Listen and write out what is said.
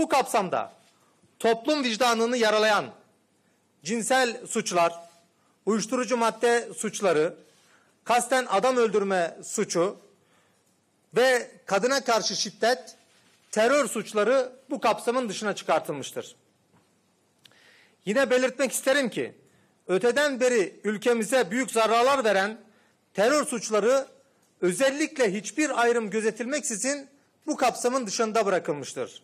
Bu kapsamda toplum vicdanını yaralayan cinsel suçlar, uyuşturucu madde suçları, kasten adam öldürme suçu ve kadına karşı şiddet, terör suçları bu kapsamın dışına çıkartılmıştır. Yine belirtmek isterim ki öteden beri ülkemize büyük zararlar veren terör suçları özellikle hiçbir ayrım gözetilmeksizin bu kapsamın dışında bırakılmıştır.